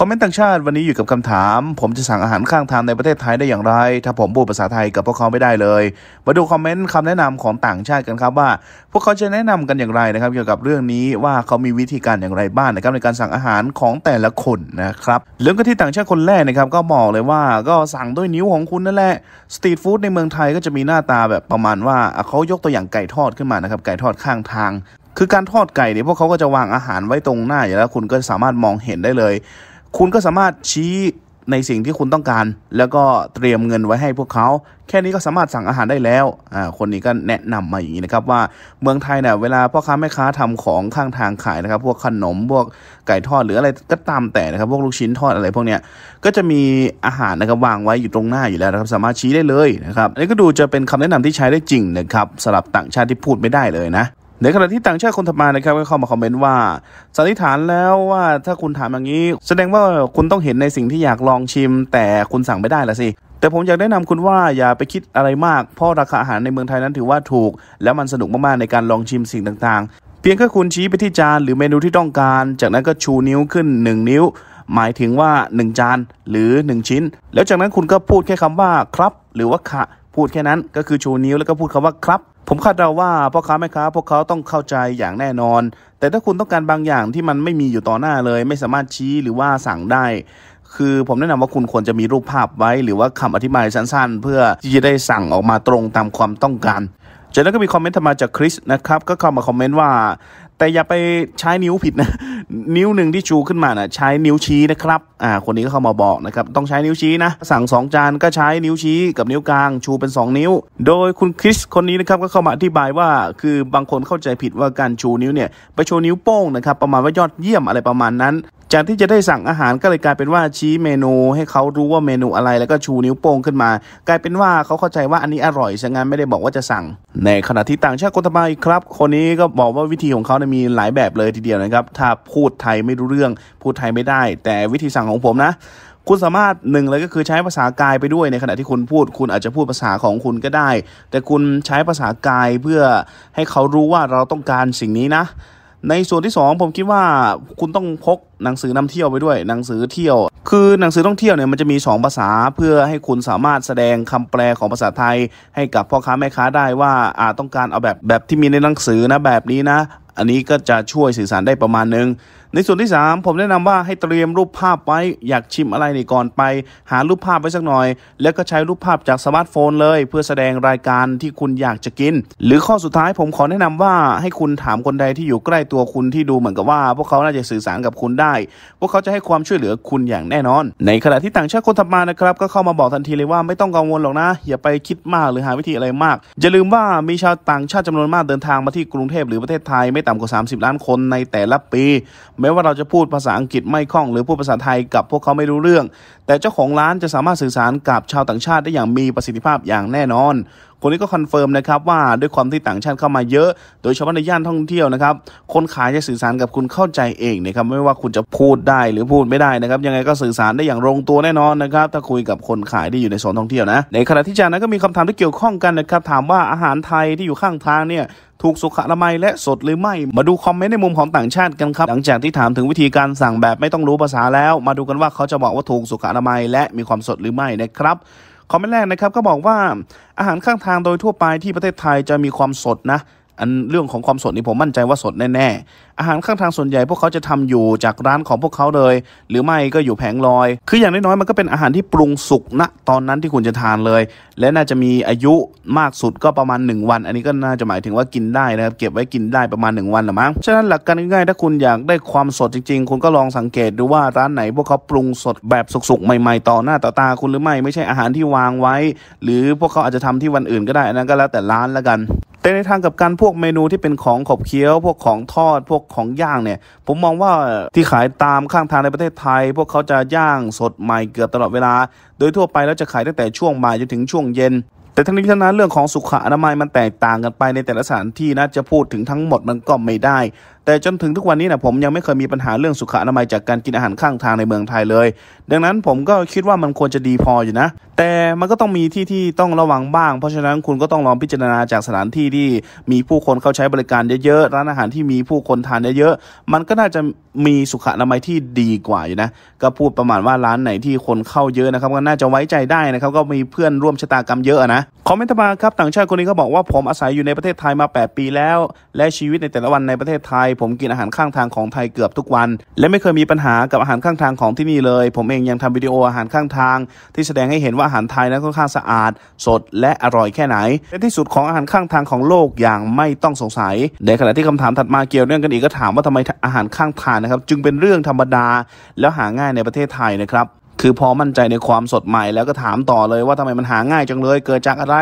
คอมเมนต์ต่างชาติวันนี้อยู่กับคำถาม ผมจะสั่งอาหารข้างทางในประเทศไทยได้อย่างไร ถ้าผมพูดภาษาไทยกับพวกเขาไม่ได้เลย มาดูคอมเมนต์คำแนะนำของต่างชาติกันครับ ว่า พวกเขาจะแนะนำกันอย่างไรนะครับ เกี่ยวกับเรื่องนี้ว่าเขามีวิธีการอย่างไรบ้างนะครับในการสั่งอาหารของแต่ละคนนะครับเรื่องกันที่ต่างชาติคนแรกนะครับก็บอกเลยว่าก็สั่งด้วยนิ้วของคุณนั่นแหละสตรีทฟู้ดในเมืองไทยก็จะมีหน้าตาแบบประมาณว่าเขายกตัวอย่างไก่ทอดขึ้นมานะครับไก่ทอดข้างทาง คือการทอดไก่เนี่ยพวกเขาก็จะวางอาหารไว้ตรงหน้าอยู่แล้วคุณก็สามารถมองเห็นได้เลยคุณก็สามารถชี้ในสิ่งที่คุณต้องการ แล้วก็เตรียมเงินไว้ให้พวกเขา แค่นี้ก็สามารถสั่งอาหารได้แล้วอ่าคนนี้ก็แนะนำมาอย่างนี้นะครับ ว่าเมืองไทยเนี่ยเวลาพ่อค้าแม่ค้าทำของข้างทางขายนะครับ พวกขนมพวกไก่ทอดหรืออะไรก็ตามแต่นะครับ พวกลูกชิ้นทอดอะไรพวกเนี้ยก็จะมีอาหารนะครับวางไว้อยู่ตรงหน้าอยู่แล้วนะครับสามารถชี้ได้เลยนะครับอันนี้ก็ดูจะเป็นคำแนะนำที่ใช้ได้จริงนะครับสำหรับต่างชาติที่พูดไม่ได้เลยนะในขณะที่ต่างชาติคนถัดมานะครับก็เข้ามาคอมเมนต์ว่าสันนิษฐานแล้วว่าถ้าคุณถามอย่างนี้ แสดงว่าคุณต้องเห็นในสิ่งที่อยากลองชิม แต่คุณสั่งไม่ได้ละสิ แต่ผมอยากแนะนำคุณว่าอย่าไปคิดอะไรมากเพราะราคาอาหารในเมืองไทยนั้นถือว่าถูก และมันสนุกมากๆในการลองชิมสิ่งต่าง ๆ เพียงแค่คุณชี้ไปที่จานหรือเมนูที่ต้องการ จากนั้นก็ชูนิ้วขึ้น 1 นิ้ว หมายถึงว่า 1 จานหรือ 1 ชิ้น แล้วจากนั้นคุณก็พูดแค่คำว่าครับ หรือว่า่ะพูดแค่นั้นก็คือชูนิ้ว แล้วก็พูดคำว่าครับผมคาดเดาว่าพ่อค้าแม่ค้าพวกเขาต้องเข้าใจอย่างแน่นอน แต่ถ้าคุณต้องการบางอย่างที่มันไม่มีอยู่ต่อหน้าเลย ไม่สามารถชี้หรือว่าสั่งได้ คือผมแนะนำว่าคุณควรจะมีรูปภาพไว้ หรือว่าคำอธิบายสั้นๆ เพื่อที่จะได้สั่งออกมาตรงตามความต้องการจากนั้นก็มีคอมเมนต์มาจากคริสนะครับ ก็เข้ามาคอมเมนต์ว่าแต่อย่าไปใช้นิ้วผิดนะนิ้วหนึ่งที่ชูขึ้นมานะ่ะใช้นิ้วชี้นะครับอ่าคนนี้ก็เข้ามาบอกนะครับต้องใช้นิ้วชี้นะสั่งสองจานก็ใช้นิ้วชี้กับนิ้วกลางชูเป็น2 นิ้ว โดยคุณคริสคนนี้นะครับก็เข้ามาอธิบายว่าคือบางคนเข้าใจผิดว่าการชูนิ้วเนี่ย ไปชูนิ้วโป้งนะครับประมาณว่ายอดเยี่ยมอะไรประมาณนั้นจากที่จะได้สั่งอาหารก็เลยกลายเป็นว่าชี้เมนู ให้เขารู้ว่าเมนูอะไรแล้วก็ชูนิ้วโป้งขึ้นมา กลายเป็นว่าเขาเข้าใจว่าอันนี้อร่อยฉะนั้นไม่ได้บอกว่าจะสั่ง ในขณะที่ต่างชาติคนทวไปครับ คนนี้ก็บอกว่าวิธีของเขาเนี่ยมีหลายแบบเลยทีเดียวนะครับ ถ้าพูดไทยไม่รู้เรื่อง พูดไทยไม่ได้ แต่วิธีสั่งของผมนะ คุณสามารถหนึ่งเลยก็คือใช้ภาษากายไปด้วย ในขณะที่คุณพูด คุณอาจจะพูดภาษาของคุณก็ได้ แต่คุณใช้ภาษากายเพื่อให้เขารู้ว่าเราต้องการสิ่งนี้นะ ในส่วนที่ 2 ผมคิดว่าคุณต้องพกหนังสือนำเที่ยวไปด้วย หนังสือเที่ยว คือหนังสือท่องเที่ยวเนี่ยมันจะมี2ภาษาเพื่อให้คุณสามารถแสดงคำแปลของภาษาไทยให้กับพ่อค้าแม่ค้าได้ว่าอาต้องการเอาแบบแบบที่มีในหนังสือนะแบบนี้นะ อันนี้ก็จะช่วยสื่อสารได้ประมาณนึงในส่วนที่ 3 ผมแนะนำว่าให้เตรียมรูปภาพไว้อยากชิมอะไรนี่ก่อนไป หารูปภาพไว้สักหน่อย แล้วก็ใช้รูปภาพจากสมาร์ทโฟนเลย เพื่อแสดงรายการที่คุณอยากจะกิน หรือข้อสุดท้ายผมขอแนะนำว่า ให้คุณถามคนใดที่อยู่ใกล้ตัวคุณที่ดูเหมือนกับว่า พวกเขาน่าจะสื่อสารกับคุณได้ได้พวกเขาจะให้ความช่วยเหลือคุณอย่างแน่นอน ในขณะที่ต่างชาติคนถัดมานะครับก็เข้ามาบอกทันทีเลยว่าไม่ต้องกังวลหรอกนะ อย่าไปคิดมากหรือหาวิธีอะไรมาก อย่าลืมว่ามีชาวต่างชาติจำนวนมากเดินทางมาที่กรุงเทพหรือประเทศไทยไม่ต่ำกว่า 30 ล้านคนในแต่ละปี แม้ว่าเราจะพูดภาษาอังกฤษไม่คล่องหรือพูดภาษาไทยกับพวกเขาไม่รู้เรื่อง แต่เจ้าของร้านจะสามารถสื่อสารกับชาวต่างชาติได้อย่างมีประสิทธิภาพอย่างแน่นอนคนนี้ก็คอนเฟิร์มนะครับ ว่า ด้วยความที่ต่างชาติเข้ามาเยอะ โดยเฉพาะในย่านท่องเที่ยวนะครับ คนขายจะสื่อสารกับคุณเข้าใจเองนะครับไม่ว่าคุณจะพูดได้หรือพูดไม่ได้นะครับ ยังไงก็สื่อสารได้อย่างลงตัวแน่นอนนะครับถ้าคุยกับคนขายที่อยู่ในโซนท่องเที่ยวนะ ในขณะที่จานั้นก็มีคำถามที่เกี่ยวข้องกันนะครับ ถามว่าอาหารไทยที่อยู่ข้างทางเนี่ย ถูกสุขอนามัยและสดหรือไม่มาดูคอมเมนต์ในมุมของต่างชาติกันครับ หลังจากที่ถามถึงวิธีการสั่งแบบไม่ต้องรู้ภาษาแล้ว มาดูกันว่าเขาจะบอกว่าถูกสุขอนามัยและมีความสดหรือไม่นะครับคอมเมนต์แรกนะครับก็บอกว่าอาหารข้างทางโดยทั่วไปที่ประเทศไทยจะมีความสดนะอันเรื่องของความสดนี่ผมมั่นใจว่าสดแน่ ๆ อาหารข้างทางส่วนใหญ่พวกเขาจะทำอยู่จากร้านของพวกเขาเลย หรือไม่ก็อยู่แผงลอย คืออย่างน้อยๆ มันก็เป็นอาหารที่ปรุงสุกณตอนนั้นที่คุณจะทานเลย และน่าจะมีอายุมากสุดก็ประมาณ 1 วัน อันนี้ก็น่าจะหมายถึงว่ากินได้นะครับ เก็บไว้กินได้ประมาณ1วันหรือมั้ง ฉะนั้นหลักการง่ายๆ ถ้าคุณอยากได้ความสดจริงๆ คุณก็ลองสังเกตดูว่าร้านไหน พวกเขาปรุงสดแบบสุกๆ ใหม่ๆ ต่อ หน้าต่อตาคุณหรือไม่ไม่ใช่อาหารที่วางไว้หรือพวกเขาอาจจะทำที่วันอื่นก็ได้อันนั้นก็แล้วแต่ร้านละกันแต่ในทางกับการพวกเมนูที่เป็นของขบเคี้ยว พวกของทอด พวกของย่างเนี่ยผมมองว่าที่ขายตามข้างทางในประเทศไทย พวกเขาจะย่างสดใหม่เกือบตลอดเวลา โดยทั่วไปแล้วจะขายตั้งแต่ช่วงบ่ายจนถึงช่วงเย็น แต่ทั้งนี้ทั้งนั้นเรื่องของสุขอนามัยมันแตกต่างกันไปในแต่ละสถานที่นะจะพูดถึงทั้งหมดมันก็ไม่ได้แต่จนถึงทุกวันนี้นะผมยังไม่เคยมีปัญหาเรื่องสุขอนามัยจากการกินอาหารข้างทางในเมืองไทยเลย ดังนั้นผมก็คิดว่ามันควรจะดีพออยู่นะ แต่มันก็ต้องมีที่ที่ต้องระวังบ้างเพราะฉะนั้นคุณก็ต้องลองพิจารณาจากสถานที่ที่มีผู้คนเข้าใช้บริการเยอะๆร้านอาหารที่มีผู้คนทานเยอะๆมันก็น่าจะมีสุขอนามัยที่ดีกว่าอยู่นะก็พูดประมาณว่าร้านไหนที่คนเข้าเยอะนะครับก็น่าจะไว้ใจได้นะครับก็มีเพื่อนร่วมชะตากรรมเยอะนะคอมเมนต์มาครับต่างชาติคนนี้เขาบอกว่าผมอาศัยอยู่ในประเทศไทยมา 8 ปีแล้วและชีวิตในแต่ละวันในประเทศไทยผมกินอาหารข้างทางของไทยเกือบทุกวัน และไม่เคยมีปัญหากับอาหารข้างทางของที่นี่เลย ผมเองยังทำวิดีโออาหารข้างทาง ที่แสดงให้เห็นว่าอาหารไทยนั้นค่อนข้างสะอาด สดและอร่อยแค่ไหนเป็นที่สุดของอาหารข้างทางของโลกอย่างไม่ต้องสงสัย ในขณะที่คำถามถัดมาเกี่ยวเนื่องกันอีกก็ถามว่าทำไมอาหารข้างทางนะครับจึงเป็นเรื่องธรรมดาแล้วหาง่ายในประเทศไทยนะครับคือพอมั่นใจในความสดใหม่แล้วก็ถามต่อเลยว่าทำไมมันหาง่ายจังเลยเกิดจากอะไร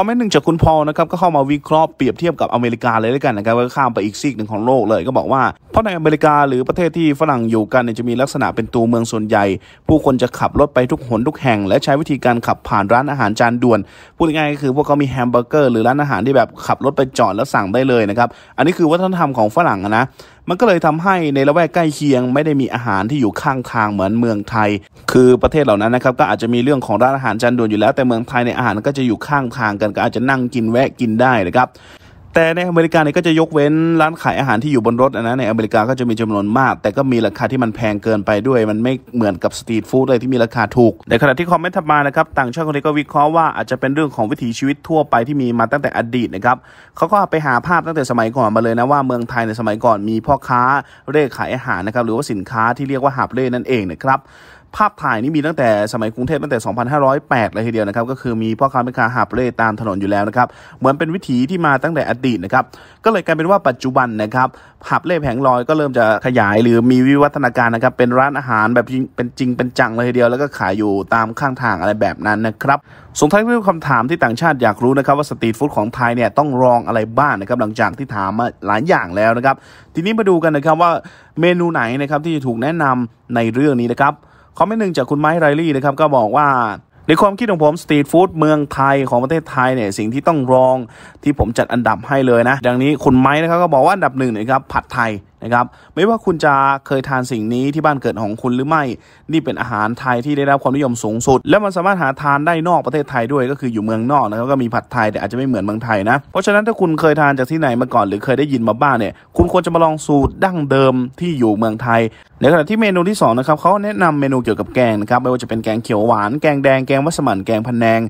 คอมเมนต์หนึ่งจากคุณพอนะครับก็เข้ามาวิเคราะห์เปรียบเทียบกับอเมริกาเลยด้วยกันนะครับก็ข้ามไปอีกซีกหนึ่งของโลกเลยก็บอกว่าเพราะในอเมริกา หรือประเทศที่ฝรั่งอยู่กันจะมีลักษณะเป็นตัวเมืองส่วนใหญ่ ผู้คนจะขับรถไปทุกหนทุกแห่ง และใช้วิธีการขับผ่านร้านอาหารจานด่วนพูดง่ายๆก็คือพวกเขามีแฮมเบอร์เกอร์หรือร้านอาหารที่แบบขับรถไปจอดแล้วสั่งได้เลยนะครับอันนี้คือวัฒนธรรมของฝรั่งนะมันก็เลยทำให้ในละแวกใกล้เคียง ไม่ได้มีอาหารที่อยู่ข้างทางเหมือนเมืองไทย คือประเทศเหล่านั้นนะครับก็อาจจะมีเรื่องของร้านอาหารจานด่วนอยู่แล้วแต่เมืองไทยในอาหารก็จะอยู่ข้างทางกันกันก็อาจจะนั่งกินแวะกินได้นะครับ แต่ในอเมริกาเนี่ยก็จะยกเว้นร้านขายอาหารที่อยู่บนรถนะในอเมริกาก็จะมีจำนวนมาก แต่ก็มีราคาที่มันแพงเกินไปด้วย มันไม่เหมือนกับสตรีทฟู้ดเลยที่มีราคาถูกในขณะที่คอมเมนต์ถัดมานะครับต่างชาติคนนี้ก็วิเคราะห์ว่าอาจจะเป็นเรื่องของวิถีชีวิตทั่วไปที่มีมาตั้งแต่อดีตนะครับเขาก็ไปหาภาพตั้งแต่สมัยก่อนมาเลยนะว่าเมืองไทยในสมัยก่อนมีพ่อค้าเร่ขายอาหารนะครับหรือว่าสินค้าที่เรียกว่าหาบเร่นั่นเองนะครับภาพถ่ายนี้มีตั้งแต่สมัยกรุงเทพตั้งแต่2508เลยทีเดียวนะครับ ก็คือมีพ่อค้าแม่ค้าหาบเร่ตามถนนอยู่แล้วนะครับเหมือนเป็นวิถีที่มาตั้งแต่อดีตนะครับก็เลยกลายเป็นว่าปัจจุบันนะครับหาบเร่แผงลอยก็เริ่มจะขยายหรือมีวิวัฒนาการนะครับเป็นร้านอาหารแบบเป็นจริงเป็นจังเลยทีเดียวแล้วก็ขายอยู่ตามข้างทางอะไรแบบนั้นนะครับส่งท้ายด้วยคำถามที่ต่างชาติอยากรู้นะครับ ว่าสตรีทฟู้ดของไทยเนี่ยต้องรองอะไรบ้างนะครับหลังจากที่ถามมาหลายอย่างแล้วนะครับ ทีนี้มาดูกันนะครับว่าเมนูไหนนะครับที่จะถูกแนะนำในเรื่องนี้นะครับคอมเมนต์หนึ่งจากคุณไมค์ไรลี่นะครับ ก็บอกว่าในความคิดของผมสตรีทฟู้ดเมืองไทยของประเทศไทยเนี่ย สิ่งที่ต้องรองที่ผมจัดอันดับให้เลยนะ ดังนี้คุณไม้นะครับ ก็บอกว่าอันดับหนึ่งนะครับ ผัดไทยนะครับไม่ว่าคุณจะเคยทานสิ่งนี้ที่บ้านเกิดของคุณหรือไม่นี่เป็นอาหารไทยที่ได้รับความนิยมสูงสุด และมันสามารถหาทานได้นอกประเทศไทยด้วยก็คืออยู่เมืองนอกนะครับก็มีผัดไทยแต่อาจจะไม่เหมือนเมืองไทยนะเพราะฉะนั้นถ้าคุณเคยทานจากที่ไหนมาก่อนหรือเคยได้ยินมาบ้างเนี่ยคุณควรจะมาลองสูตรดั้งเดิมที่อยู่เมืองไทยในขณะที่เมนูที่2นะครับเขาแนะนำเมนูเกี่ยวกับแกงนะครับไม่ว่าจะเป็นแกงเขียวหวานแกงแดงแกงวัสมันแกงพันแนง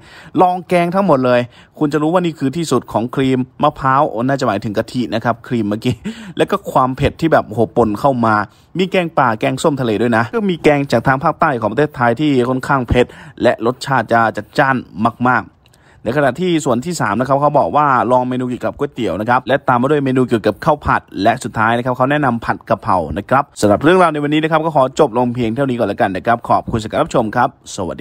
ลองแกงทั้งหมดเลย คุณจะรู้ว่านี่คือที่สุดของครีมมะพร้าวน่าจะหมายถึงกะทินะครับครีมเมื่อกี้แลวก็ความเผ็ดที่แบบโหปนเข้ามา มีแกงป่าแกงส้มทะเลด้วยนะ ก็มีแกงจากทางภาคใต้ของประเทศไทยที่ค่อนข้างเผ็ดและรสชาติจะจัดจ้านมาก ๆ ในขณะที่ส่วนที่3นะครับเขาบอกว่าลองเมนูเกี่ยวกับก๋วยเตี๋ยวนะครับ และตามมาด้วยเมนูเกี่ยวกับข้าวผัดและสุดท้ายนะครับเขาแนะนำผัดกะเพรานะครับสำหรับเรื่องราวในวันนี้นะครับก็ขอจบลงเพียงเท่านี้ก่อนละกันนะครับขอบคุณสำหรับรับชมครับ สวัสดี